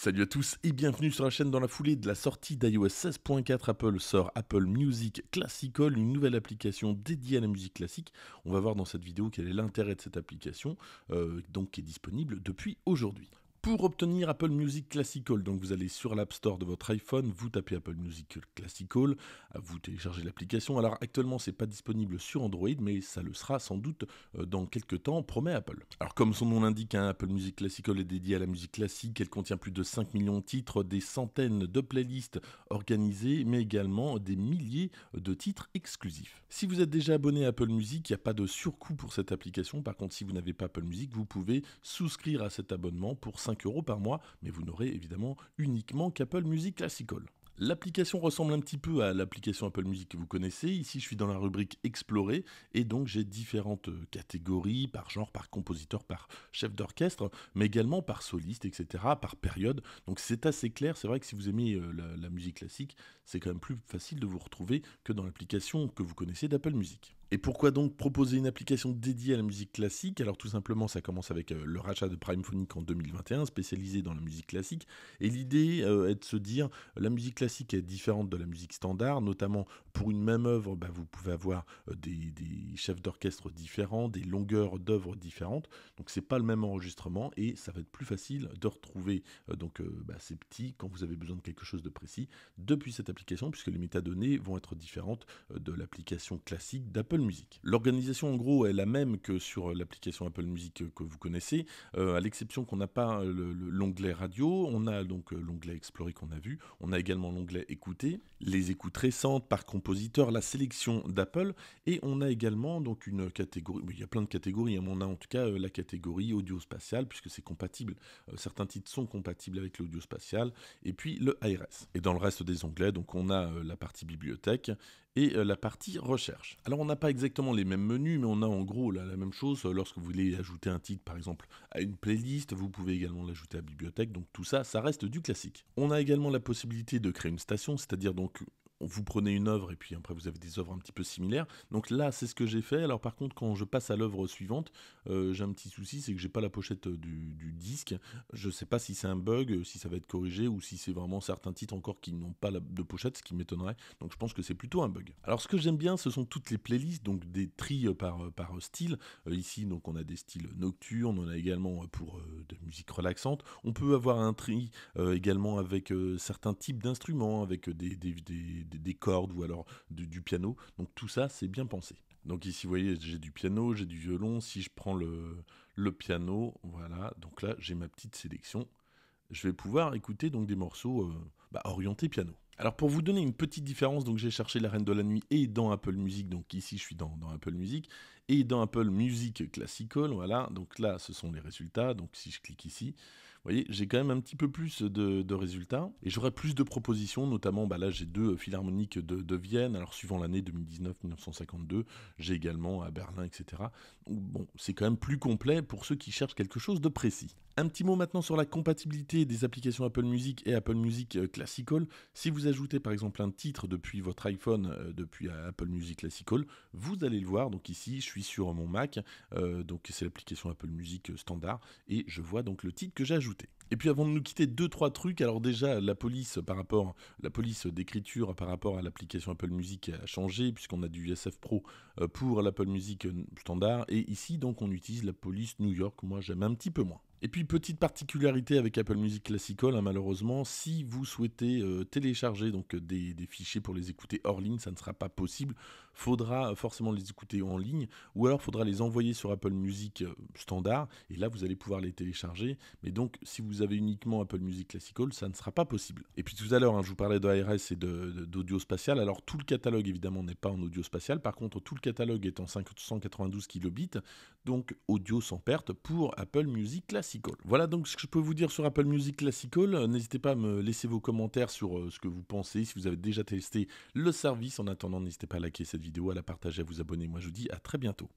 Salut à tous et bienvenue sur la chaîne dans la foulée de la sortie d'iOS 16.4. Apple sort Apple Music Classical, une nouvelle application dédiée à la musique classique. On va voir dans cette vidéo quel est l'intérêt de cette application, euh, donc qui est disponible depuis aujourd'hui. Pour obtenir Apple Music Classical, donc vous allez sur l'App Store de votre iPhone, vous tapez Apple Music Classical, euh, vous téléchargez l'application. Alors actuellement, n'est pas disponible sur Android, mais ça le sera sans doute euh, dans quelques temps, promet Apple. Alors comme son nom l'indique, hein, Apple Music Classical est dédié à la musique classique, elle contient plus de 5 millions de titres, des centaines de playlists organisées, mais également des milliers de titres exclusifs. Si vous êtes déjà abonné à Apple Music, il n'y a pas de surcoût pour cette application. Par contre, si vous n'avez pas Apple Music, vous pouvez souscrire à cet abonnement pour euros par mois, mais vous n'aurez évidemment uniquement qu'Apple Music Classical. L'application ressemble un petit peu à l'application Apple Music que vous connaissez. Ici, je suis dans la rubrique Explorer et donc j'ai différentes euh, catégories par genre, par compositeur, par chef d'orchestre, mais également par soliste, etc., par période. Donc c'est assez clair. C'est vrai que si vous aimez euh, la, la musique classique, c'est quand même plus facile de vous retrouver que dans l'application que vous connaissez d'Apple Music. Et pourquoi donc proposer une application dédiée à la musique classique Alors tout simplement, ça commence avec euh, le rachat de Prime Phonic en 2021, spécialisé dans la musique classique. Et l'idée euh, est de se dire, la musique classique est différente de la musique standard, notamment pour une même œuvre, bah, vous pouvez avoir euh, des, chefs d'orchestre différents, des longueurs d'œuvres différentes. Donc c'est pas le même enregistrement et ça va être plus facile de retrouver donc bah, ces petits quand vous avez besoin de quelque chose de précis depuis cette application, puisque les métadonnées vont être différentes de l'application classique d'Apple musique L'organisation en gros est la même que sur l'application Apple Music que vous connaissez, euh, à l'exception qu'on n'a pas l'onglet radio, on a donc euh, l'onglet explorer qu'on a vu, on a également l'onglet écouter, les écoutes récentes par compositeur, la sélection d'Apple, et on a également donc une catégorie, il y a plein de catégories, hein, on a en tout cas euh, la catégorie audio spatiale puisque c'est compatible, certains titres sont compatibles avec l'audio spatial, et puis le ARS. Et dans le reste des onglets, donc on a la partie bibliothèque et euh, la partie recherche. Alors on n'a pas exactement les mêmes menus, mais on a en gros la même chose. Euh, lorsque vous voulez ajouter un titre, par exemple, à une playlist, vous pouvez également l'ajouter à la bibliothèque. Donc tout ça, ça reste du classique. On a également la possibilité de créer une station, c'est-à-dire donc vous prenez une œuvre et puis après vous avez des œuvres un petit peu similaires. Donc là, c'est ce que j'ai fait. Alors par contre, quand je passe à l'œuvre suivante, euh, j'ai un petit souci, c'est que j'ai pas la pochette euh, du, disque. Je sais pas si c'est un bug, euh, si ça va être corrigé ou si c'est vraiment certains titres encore qui n'ont pas de pochette, ce qui m'étonnerait. Donc je pense que c'est plutôt un bug. Alors ce que j'aime bien, ce sont toutes les playlists, donc des tris par, par style. ici, donc on a des styles nocturnes, on a également pour de musique relaxante. On peut avoir un tri également avec certains types d'instruments, avec des des, cordes ou alors du, piano. Donc tout ça, c'est bien pensé. Donc ici, vous voyez, j'ai du piano, j'ai du violon. Si je prends le, piano, voilà, donc là, j'ai ma petite sélection. Je vais pouvoir écouter donc des morceaux euh, bah, orientés piano. Alors pour vous donner une petite différence, donc j'ai cherché La Reine de la Nuit et dans Apple Music, donc ici je suis dans, dans, Apple Music, et dans Apple Music Classical, voilà, donc là ce sont les résultats, donc si je clique ici, vous voyez, j'ai quand même un petit peu plus de, résultats et j'aurai plus de propositions, notamment bah là j'ai deux philharmoniques de, Vienne, alors suivant l'année 2019-1952, j'ai également à Berlin, etc. bon, c'est quand même plus complet pour ceux qui cherchent quelque chose de précis. Un petit mot maintenant sur la compatibilité des applications Apple Music et Apple Music euh, Classical. Si vous ajoutez par exemple un titre depuis votre iPhone, euh, depuis euh, Apple Music Classical, vous allez le voir. Donc ici, je suis sur mon Mac, donc c'est l'application Apple Music standard, et je vois donc le titre que j'ai et puis avant de nous quitter, deux, trois trucs. Alors déjà, la police par rapport, la police d'écriture par rapport à l'application Apple Music a changé, puisqu'on a du SF Pro euh, pour l'Apple Music standard. Et ici, donc, on utilise la police New York. Moi, j'aime un petit peu moins. Et puis petite particularité avec Apple Music Classical, hein, malheureusement, si vous souhaitez euh, télécharger donc euh, des, fichiers pour les écouter hors ligne, ça ne sera pas possible. Faudra euh, forcément les écouter en ligne, ou alors il faudra les envoyer sur Apple Music standard, et là vous allez pouvoir les télécharger. Mais donc si vous avez uniquement Apple Music Classical, ça ne sera pas possible. Et puis tout à l'heure, hein, je vous parlais de et d'audio spatial. Alors tout le catalogue évidemment n'est pas en audio spatial, par contre tout le catalogue est en 592 kilobits, donc audio sans perte pour Apple Music Classical. Voilà donc ce que je peux vous dire sur Apple Music Classical. Euh, n'hésitez pas à me laisser vos commentaires sur euh, ce que vous pensez, si vous avez déjà testé le service. En attendant, n'hésitez pas à liker cette vidéo, à la partager, à vous abonner. Moi, je vous dis à très bientôt.